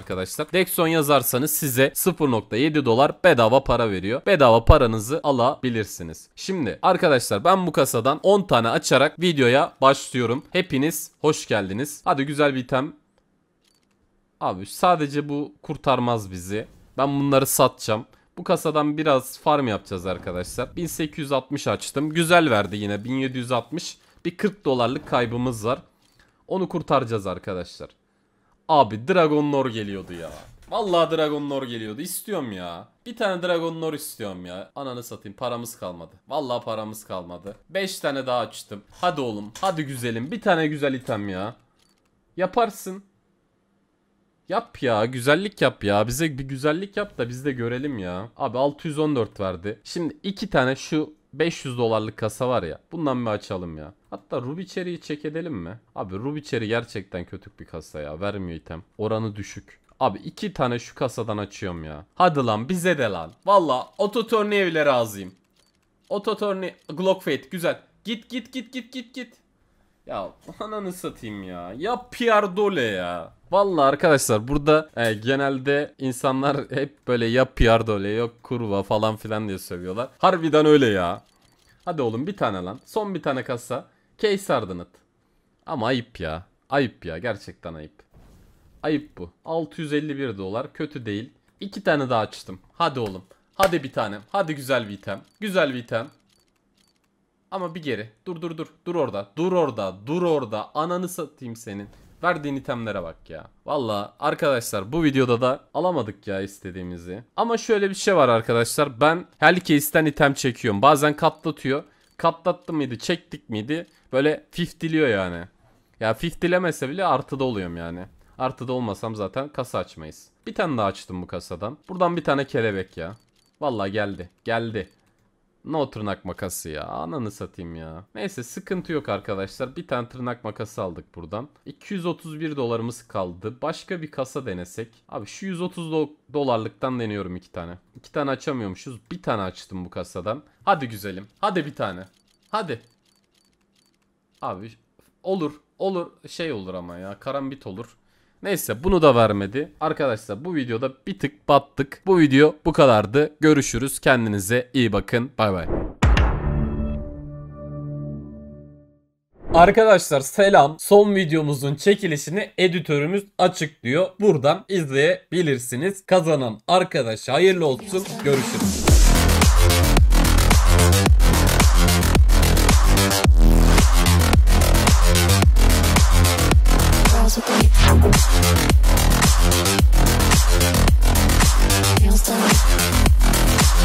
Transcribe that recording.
arkadaşlar. Dexon yazarsanız size 0.7 dolar bedava para veriyor. Bedava paranızı alabilirsiniz. Şimdi arkadaşlar ben bu kasadan 10 tane açarak videoya başlıyorum. Hepiniz hoş geldiniz. Hadi güzel bir item. Abi sadece bu kurtarmaz bizi. Ben bunları satacağım. Bu kasadan biraz farm yapacağız arkadaşlar. 1860 açtım. Güzel verdi yine 1760. Bir 40 dolarlık kaybımız var. Onu kurtaracağız arkadaşlar. Abi Dragon Lore geliyordu ya. Vallahi Dragon Lore geliyordu. İstiyorum ya. Bir tane Dragon Lore istiyorum ya. Ananı satayım paramız kalmadı. Vallahi paramız kalmadı. 5 tane daha açtım. Hadi oğlum. Hadi güzelim. Bir tane güzel item ya. Yaparsın. Yap ya güzellik yap ya bize bir güzellik yap da biz de görelim ya. Abi 614 verdi. Şimdi iki tane şu 500 dolarlık kasa var ya. Bundan bir açalım ya. Hatta Rubicherry'i çek edelim mi? Abi Rubicherry gerçekten kötü bir kasa ya. Vermiyor item. Oranı düşük. Abi iki tane şu kasadan açıyorum ya. Hadi lan bize de lan. Valla ototörneye bile razıyım. Ototörne Glock Fate güzel. Git git git git git git. Ya ananı satayım ya. Ya dole ya. Vallahi arkadaşlar burada e, genelde insanlar hep böyle ya piardole yok kurva falan filan diye söylüyorlar. Harbiden öyle ya. Hadi oğlum bir tane lan. Son bir tane kasa. Case Ardanat. Ama ayıp ya. Ayıp ya gerçekten ayıp. Ayıp bu. 651 dolar kötü değil. İki tane daha açtım. Hadi oğlum. Hadi bir tane, Hadi güzel bir item. Güzel bir item. Ama bir geri. Dur dur dur. Dur orada. Dur orada. Dur orada. Ananı satayım senin. Verdiğin itemlere bak ya. Valla arkadaşlar bu videoda da alamadık ya istediğimizi. Ama şöyle bir şey var arkadaşlar. Ben Hellcase'den item çekiyorum. Bazen katlatıyor. Katlattı mıydı çektik miydi böyle fiftiliyor yani. Ya fiftilemese bile artıda oluyorum yani. Artıda olmasam zaten kasa açmayız. Bir tane daha açtım bu kasadan. Buradan bir tane kelebek ya. Valla geldi. Geldi. No tırnak makası ya. Ananı satayım ya. Neyse sıkıntı yok arkadaşlar. Bir tane tırnak makası aldık buradan. 231 dolarımız kaldı. Başka bir kasa denesek. Abi şu 130 do dolarlıktan deniyorum iki tane. İki tane açamıyormuşuz. Bir tane açtım bu kasadan. Hadi güzelim. Hadi bir tane. Hadi. Abi olur. Olur. Şey olur ama ya. Karambit olur. Neyse bunu da vermedi. Arkadaşlar bu videoda bir tık battık. Bu video bu kadardı. Görüşürüz. Kendinize iyi bakın. Bay bay. Arkadaşlar selam. Son videomuzun çekilişini editörümüz açıklıyor. Buradan izleyebilirsiniz. Kazanan arkadaşa hayırlı olsun. Görüşürüz.